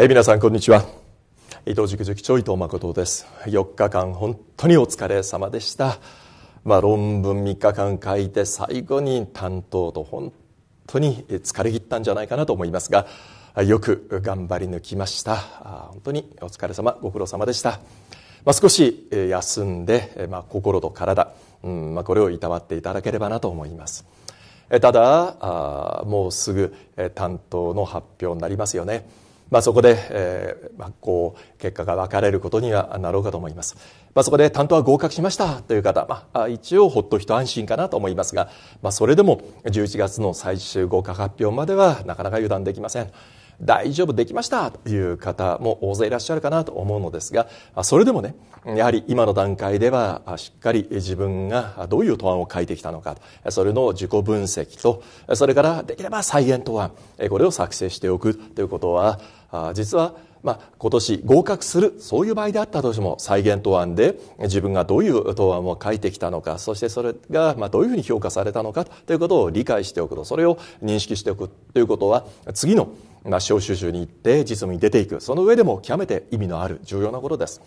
え皆さんこんにちは伊藤塾塾長伊藤誠です4日間本当にお疲れ様でした、まあ、論文3日間書いて最後に担当と本当に疲れ切ったんじゃないかなと思いますがよく頑張り抜きました本当にお疲れ様ご苦労様でした、まあ、少し休んで、まあ、心と体、うんまあ、これをいたわっていただければなと思いますただもうすぐ担当の発表になりますよねまあ、そこで、えーまあ、こう結果が分かれることにはなろうかと思います、まあ、そこで担当は合格しましたという方、まあ、一応ほっと一安心かなと思いますが、まあ、それでも11月の最終合格発表まではなかなか油断できません大丈夫できましたという方も大勢いらっしゃるかなと思うのですがそれでもねやはり今の段階ではしっかり自分がどういう答案を書いてきたのかそれの自己分析とそれからできれば再現答案これを作成しておくということはあ実はまあ、今年合格するそういう場合であったとしても再現答案で自分がどういう答案を書いてきたのかそしてそれがまあどういうふうに評価されたのかということを理解しておくとそれを認識しておくということは次のまあ司法修習に行って実務に出ていくその上でも極めて意味のある重要なことです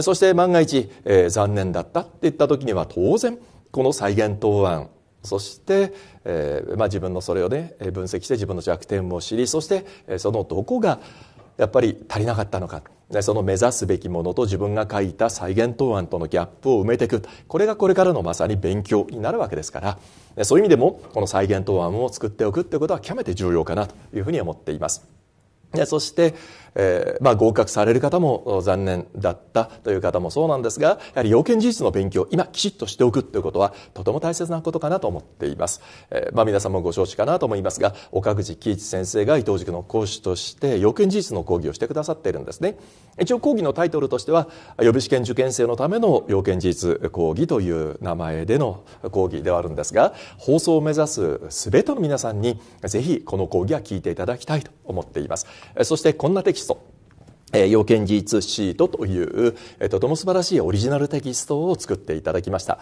そして万が一、えー、残念だったっていった時には当然この再現答案そして、えーまあ、自分のそれをね分析して自分の弱点も知りそしてそのどこがやっぱり足りなかったのかその目指すべきものと自分が書いた再現答案とのギャップを埋めていくこれがこれからのまさに勉強になるわけですからそういう意味でもこの再現答案を作っておくってことは極めて重要かなというふうに思っています。でそして、えーまあ、合格される方も残念だったという方もそうなんですがやはり要件事実の勉強今きちっとしておくということはとても大切なことかなと思っています、えーまあ、皆さんもご承知かなと思いますが岡口喜一先生が伊藤塾の講師として要件事実の講義をしてくださっているんですね一応講義のタイトルとしては予備試験受験生のための要件事実講義という名前での講義ではあるんですが放送を目指す全ての皆さんにぜひこの講義は聞いていただきたいと思っていますそしてこんなテキスト要件事実シートというとても素晴らしいオリジナルテキストを作っていただきました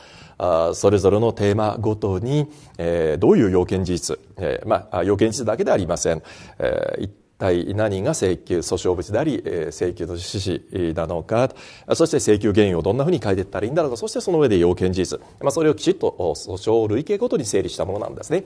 それぞれのテーマごとにどういう要件事実まあ要件事実だけではありません体何が請求訴訟物であり請求の趣旨なのかそして請求原因をどんなふうに書いていったらいいんだろうかそしてその上で要件事実、まあ、それをきちっと訴訟類型ごとに整理したものなんですね。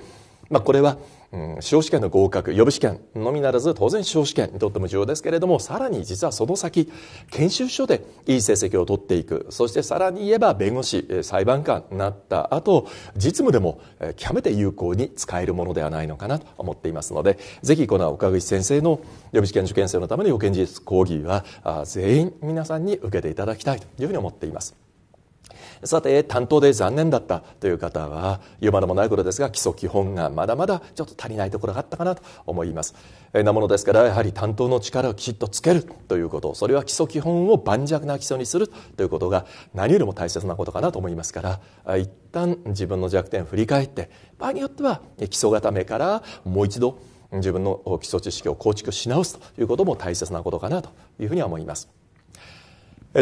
まあ、これは、うん、司法試験の合格、予備試験のみならず、当然司法試験にとっても重要ですけれども、さらに実はその先、研修所でいい成績を取っていく。そしてさらに言えば、弁護士、裁判官になった後、実務でも極めて有効に使えるものではないのかなと思っていますので、ぜひこの岡口先生の予備試験受験生のための予見事実講義は、全員皆さんに受けていただきたいというふうに思っています。さて担当で残念だったという方は言うまでもないことですが基礎基本がまだまだちょっと足りないところがあったかなと思いますなものですからやはり担当の力をきちっとつけるということそれは基礎基本を盤石な基礎にするということが何よりも大切なことかなと思いますから一旦自分の弱点を振り返って場合によっては基礎固めからもう一度自分の基礎知識を構築し直すということも大切なことかなというふうには思います。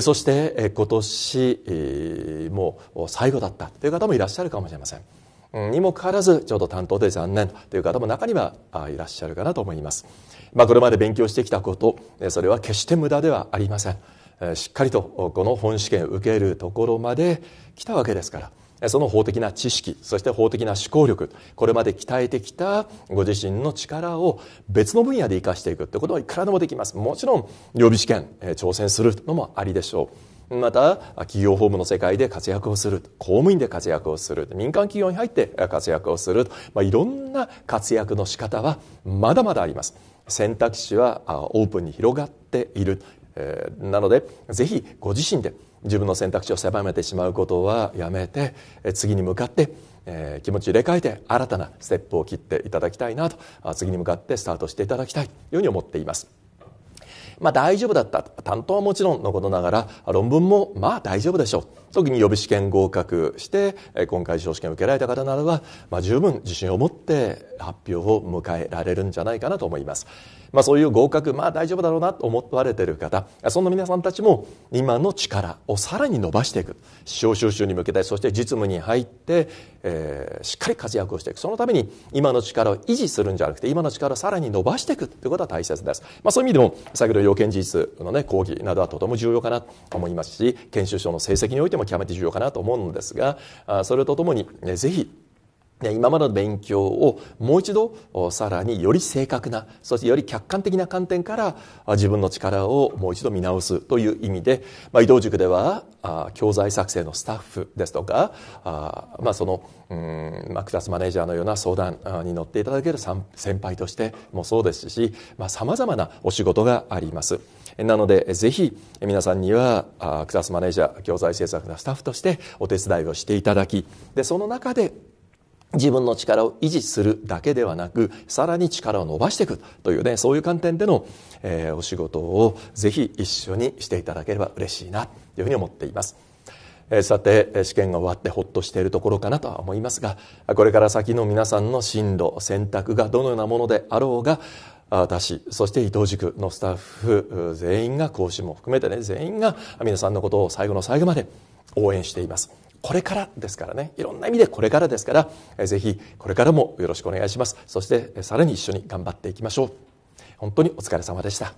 そして今年もう最後だったという方もいらっしゃるかもしれませんにもかかわらずちょうど担当で残念という方も中にはいらっしゃるかなと思います、まあ、これまで勉強してきたことそれは決して無駄ではありませんしっかりとこの本試験受けるところまで来たわけですからその法的な知識そして法的な思考力これまで鍛えてきたご自身の力を別の分野で生かしていくってことはいくらでもできますもちろん予備試験挑戦するのもありでしょうまた企業法務の世界で活躍をする公務員で活躍をする民間企業に入って活躍をする、まあ、いろんな活躍の仕方はまだまだあります選択肢はオープンに広がっているなのでぜひご自身で自分の選択肢を狭めてしまうことはやめて次に向かって、気持ち入れ替えて新たなステップを切っていただきたいなと次に向かってスタートしていただきたいというふうに思っています。まあ大丈夫だった。担当はもちろんのことながら、論文もまあ大丈夫でしょう。特に予備試験合格して、今回賞試験を受けられた方ならば、まあ十分自信を持って発表を迎えられるんじゃないかなと思います。まあ、そういう合格まあ大丈夫だろうなと思われている方その皆さんたちも今の力をさらに伸ばしていく司法収集に向けてそして実務に入って、えー、しっかり活躍をしていくそのために今の力を維持するんじゃなくて今の力をさらに伸ばしていくということは大切です、まあ、そういう意味でも先ほど要件事実の、ね、講義などはとても重要かなと思いますし研修所の成績においても極めて重要かなと思うんですがそれとともに、ね、ぜひ今までの勉強をもう一度さらにより正確なそしてより客観的な観点から自分の力をもう一度見直すという意味で、まあ、移動塾では教材作成のスタッフですとかまあ、そのうん、まあ、クラスマネージャーのような相談に乗っていただける先輩としてもそうですしさまざ、まなお仕事があります。なのでぜひ皆さんにはクラスマネージャー教材制作のスタッフとしてお手伝いをしていただきでその中で自分の力を維持するだけではなくさらに力を伸ばしていくというねそういう観点での、えー、お仕事をぜひ一緒にしていただければ嬉しいなというふうに思っています。えー、さて試験が終わってほっとしているところかなとは思いますがこれから先の皆さんの進路選択がどのようなものであろうが私そして伊藤塾のスタッフ全員が講師も含めてね全員が皆さんのことを最後の最後まで応援しています。これからですからねいろんな意味でこれからですからぜひこれからもよろしくお願いしますそしてさらに一緒に頑張っていきましょう本当にお疲れ様でした